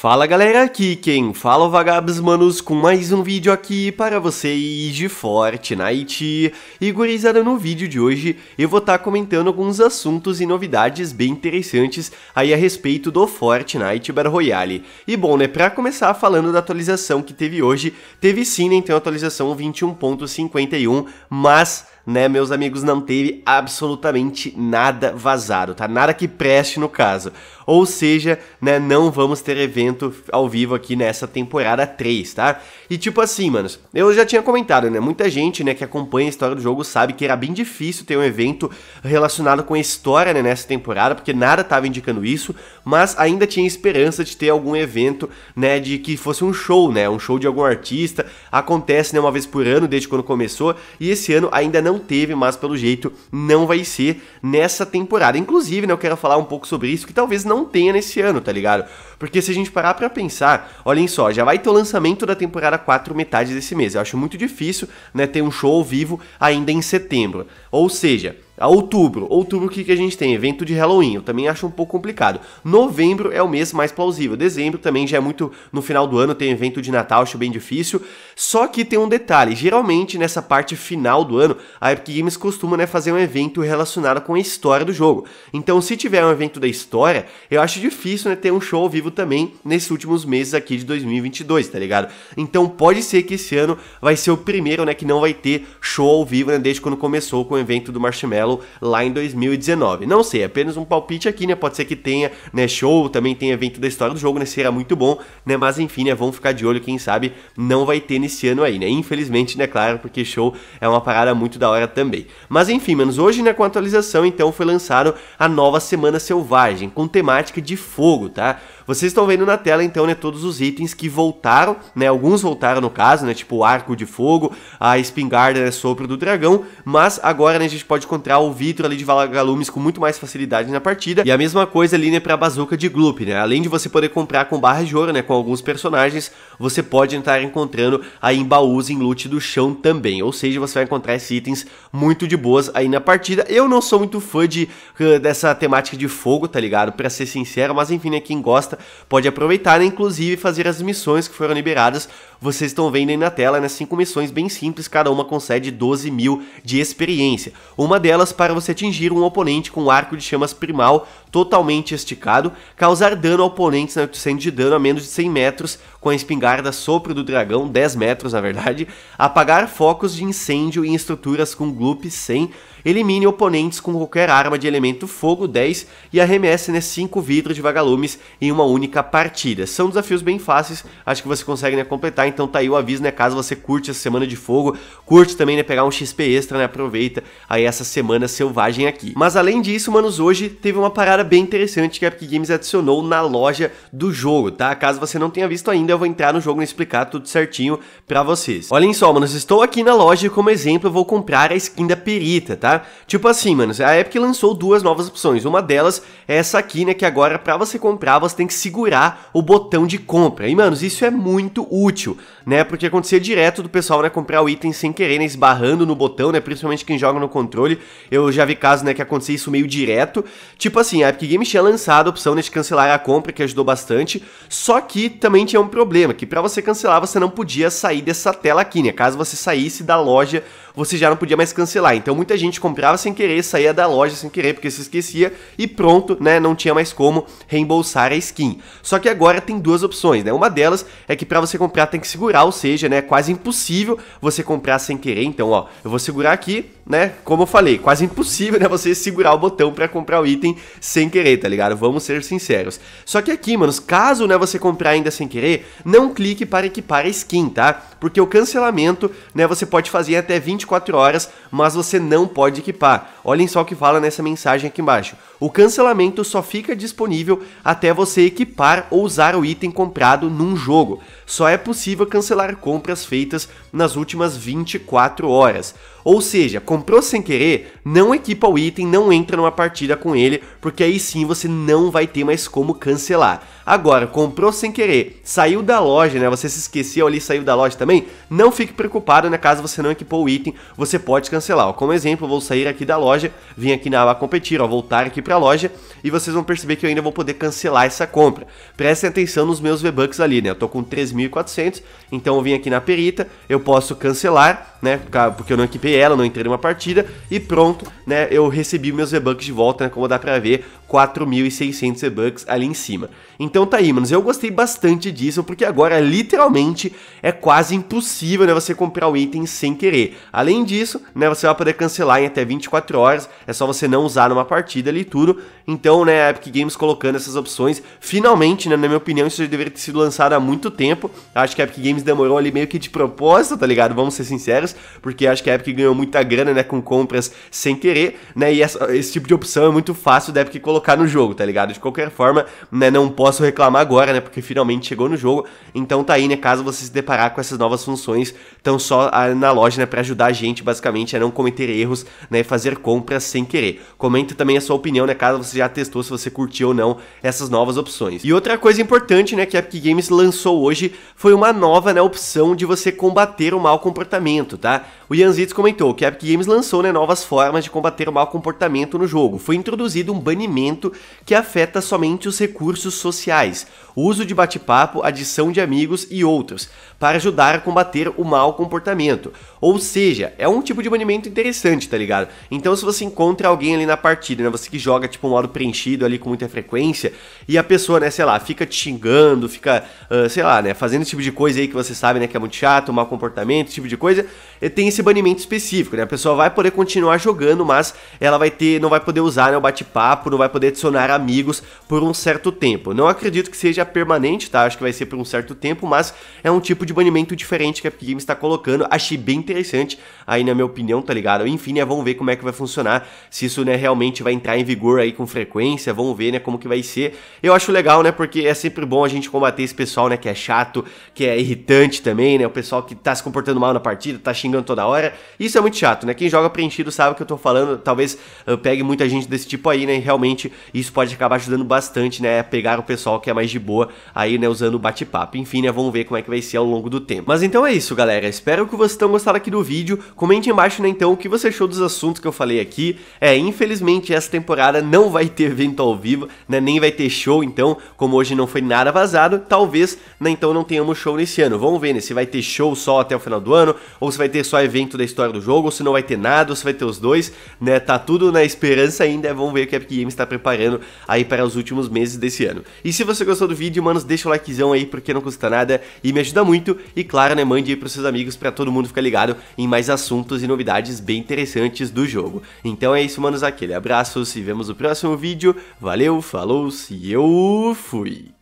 Fala galera, aqui quem fala é o Vagabos Manos com mais um vídeo aqui para vocês de Fortnite. E gurizada, no vídeo de hoje eu vou estar tá comentando alguns assuntos e novidades bem interessantes aí a respeito do Fortnite Battle Royale. E bom, né, para começar falando da atualização que teve hoje, teve sim, né, então a atualização 21.51, mas né, meus amigos, não teve absolutamente nada vazado, tá? Nada que preste no caso. Ou seja, né, não vamos ter evento ao vivo aqui nessa temporada 3, tá? E tipo assim, manos, eu já tinha comentado, né? Muita gente, né, que acompanha a história do jogo sabe que era bem difícil ter um evento relacionado com a história, né, nessa temporada, porque nada tava indicando isso, mas ainda tinha esperança de ter algum evento, né, de que fosse um show, né, um show de algum artista. Acontece, né, uma vez por ano desde quando começou, e esse ano ainda não não teve, mas pelo jeito não vai ser nessa temporada. Inclusive, né, eu quero falar um pouco sobre isso, que talvez não tenha nesse ano, tá ligado? Porque se a gente parar pra pensar, olhem só, já vai ter o lançamento da temporada 4 metade desse mês. Eu acho muito difícil, né, ter um show ao vivo ainda em setembro. Ou seja, Outubro. Outubro, o que, que a gente tem? Evento de Halloween. Eu também acho um pouco complicado. Novembro é o mês mais plausível. Dezembro também já é muito no final do ano, tem evento de Natal, acho bem difícil. Só que tem um detalhe: geralmente nessa parte final do ano, a Epic Games costuma né, fazer um evento relacionado com a história do jogo. Então, se tiver um evento da história, eu acho difícil né, ter um show ao vivo também nesses últimos meses aqui de 2022, tá ligado? Então, pode ser que esse ano vai ser o primeiro né, que não vai ter show ao vivo, né, desde quando começou com o evento do Marshmallow lá em 2019. Não sei, é apenas um palpite aqui, né? Pode ser que tenha, né, show, também tem evento da história do jogo, né? Será muito bom, né? Mas enfim, né, vamos ficar de olho, quem sabe não vai ter nesse ano aí, né? Infelizmente, né, claro, porque show é uma parada muito da hora também. Mas enfim, menos hoje, né, com a atualização, então foi lançado a nova Semana Selvagem, com temática de fogo, tá? Vocês estão vendo na tela, então, né, todos os itens que voltaram, né, alguns voltaram no caso, né, tipo o arco de fogo, a espingarda, né, sopro do dragão, mas agora, né, a gente pode encontrar o vitro ali de Valagalumes com muito mais facilidade na partida, e a mesma coisa ali, né, pra bazuca de Gloop, né, além de você poder comprar com barra de ouro, né, com alguns personagens, você pode estar encontrando aí em baús, em loot do chão também, ou seja, você vai encontrar esses itens muito de boas aí na partida, eu não sou muito fã de, dessa temática de fogo, tá ligado, pra ser sincero, mas enfim, né, quem gosta pode aproveitar, né? inclusive fazer as missões que foram liberadas. Vocês estão vendo aí na tela, né? Cinco missões bem simples, cada uma concede 12 mil de experiência. Uma delas para você atingir um oponente com um arco de chamas primal totalmente esticado, causar dano a oponentes na né, 800 de dano a menos de 100 metros com a espingarda sopro do dragão, 10 metros na verdade, apagar focos de incêndio em estruturas com gloop 100, elimine oponentes com qualquer arma de elemento fogo 10 e arremesse né, 5 vidros de vagalumes em uma única partida. São desafios bem fáceis, acho que você consegue né, completar, então tá aí o aviso, né? Caso você curte essa semana de fogo, curte também, né? Pegar um XP extra, né? Aproveita aí essa semana selvagem aqui. Mas além disso, manos, hoje teve uma parada bem interessante que a Epic Games adicionou na loja do jogo, tá? Caso você não tenha visto ainda, eu vou entrar no jogo e explicar tudo certinho pra vocês. Olhem só, manos, estou aqui na loja e como exemplo eu vou comprar a skin da perita, tá? Tipo assim, manos, a Epic lançou duas novas opções. Uma delas é essa aqui, né? Que agora pra você comprar, você tem que segurar o botão de compra. E, manos, isso é muito útil, né? Porque acontecia direto do pessoal, né, comprar o item sem querer, né, esbarrando no botão, né? Principalmente quem joga no controle. Eu já vi casos, né, que acontecia isso meio direto. Tipo assim, a Epic Games tinha lançado a opção né, de cancelar a compra, que ajudou bastante. Só que também tinha um problema, que para você cancelar, você não podia sair dessa tela aqui, né? Caso você saísse da loja, você já não podia mais cancelar. Então muita gente comprava sem querer, saía da loja sem querer, porque se esquecia e pronto, né? Não tinha mais como reembolsar a skin skin. Só que agora tem duas opções, né? Uma delas é que para você comprar tem que segurar, ou seja, né, é quase impossível você comprar sem querer. Então, ó, eu vou segurar aqui, né? Como eu falei, quase impossível, né? Você segurar o botão para comprar o item sem querer, tá ligado? Vamos ser sinceros. Só que aqui, manos, caso, né, você comprar ainda sem querer, não clique para equipar a skin, tá? Porque o cancelamento, né, você pode fazer até 24 horas, mas você não pode equipar. Olhem só o que fala nessa mensagem aqui embaixo. O cancelamento só fica disponível até você equipar ou usar o item comprado num jogo. Só é possível cancelar compras feitas nas últimas 24 horas. Ou seja, comprou sem querer, não equipa o item, não entra numa partida com ele, porque aí sim você não vai ter mais como cancelar. Agora, comprou sem querer, saiu da loja, né? Você se esqueceu ali, saiu da loja também, não fique preocupado, né? Caso você não equipou o item, você pode cancelar. Ó, como exemplo, eu vou sair aqui da loja, vim aqui na aba competir, ó, voltar aqui para a loja, e vocês vão perceber que eu ainda vou poder cancelar essa compra. Prestem atenção nos meus V-Bucks ali, né? Eu tô com 3.400, então eu vim aqui na perita, eu posso cancelar, né? Porque eu não equipei ela, não entrei numa partida. E pronto, né? Eu recebi meus V-Bucks de volta, né? Como dá pra ver, 4.600 e-bucks ali em cima. Então tá aí, manos, eu gostei bastante disso, porque agora literalmente é quase impossível, né, você comprar o item sem querer. Além disso, né, você vai poder cancelar em até 24 horas, é só você não usar numa partida ali tudo. Então, né, a Epic Games colocando essas opções, finalmente, né, na minha opinião, isso já deveria ter sido lançado há muito tempo. Acho que a Epic Games demorou ali meio que de propósito, tá ligado? Vamos ser sinceros, porque acho que a Epic ganhou muita grana, né, com compras sem querer, né, e essa, esse tipo de opção é muito fácil da Epic colocar colocar no jogo, tá ligado? De qualquer forma, né, não posso reclamar agora, né, porque finalmente chegou no jogo. Então tá aí, né, caso você se deparar com essas novas funções, estão só ah, na loja, né, para ajudar a gente basicamente a não cometer erros, né, fazer compras sem querer. Comenta também a sua opinião, né, caso você já testou, se você curtiu ou não essas novas opções. E outra coisa importante, né, que a Epic Games lançou hoje foi uma nova, né, opção de você combater o mau comportamento, tá? O Yanzitz comentou que a Epic Games lançou, né, novas formas de combater o mau comportamento no jogo. Foi introduzido um banimento que afeta somente os recursos sociais, o uso de bate-papo, adição de amigos e outros, para ajudar a combater o mau comportamento. Ou seja, é um tipo de banimento interessante, tá ligado? Então se você encontra alguém ali na partida, né, você que joga tipo um modo preenchido ali com muita frequência, e a pessoa, né, sei lá, fica te xingando, fica, uh, sei lá, né, fazendo esse tipo de coisa aí que você sabe, né, que é muito chato, mau comportamento, esse tipo de coisa, eh, tem esse banimento específico, né? A pessoa vai poder continuar jogando, mas ela vai ter, não vai poder usar né, o bate-papo, não vai poder poder adicionar amigos por um certo tempo. Não acredito que seja permanente, tá? Acho que vai ser por um certo tempo, mas é um tipo de banimento diferente que a Epic Games está colocando. Achei bem interessante aí na minha opinião, tá ligado? Enfim, né, vamos ver como é que vai funcionar, se isso, né, realmente vai entrar em vigor aí com frequência, vamos ver, né, como que vai ser. Eu acho legal, né, porque é sempre bom a gente combater esse pessoal, né, que é chato, que é irritante também, né, o pessoal que tá se comportando mal na partida, tá xingando toda hora. Isso é muito chato, né? Quem joga preenchido sabe o que eu tô falando, talvez eu ah, pegue muita gente desse tipo aí, né, e realmente isso pode acabar ajudando bastante, né? A pegar o pessoal que é mais de boa aí, né? Usando o bate-papo. Enfim, né? Vamos ver como é que vai ser ao longo do tempo. Mas então é isso, galera. Espero que vocês tenham gostado aqui do vídeo. Comente embaixo, né? Então, o que você achou dos assuntos que eu falei aqui. É, infelizmente, essa temporada não vai ter evento ao vivo, né? Nem vai ter show, então, como hoje não foi nada vazado, talvez, né? Então, não tenhamos show nesse ano. Vamos ver, né? Se vai ter show só até o final do ano, ou se vai ter só evento da história do jogo, ou se não vai ter nada, ou se vai ter os dois, né? Tá tudo na esperança ainda. Vamos ver o que a Epic Games tá preparando preparando aí para os últimos meses desse ano. E se você gostou do vídeo, manos, deixa o likezão aí porque não custa nada e me ajuda muito. E claro, né, mande aí pros seus amigos para todo mundo ficar ligado em mais assuntos e novidades bem interessantes do jogo. Então é isso, manos, aquele abraço, se vemos no próximo vídeo. Valeu, falou, se eu fui!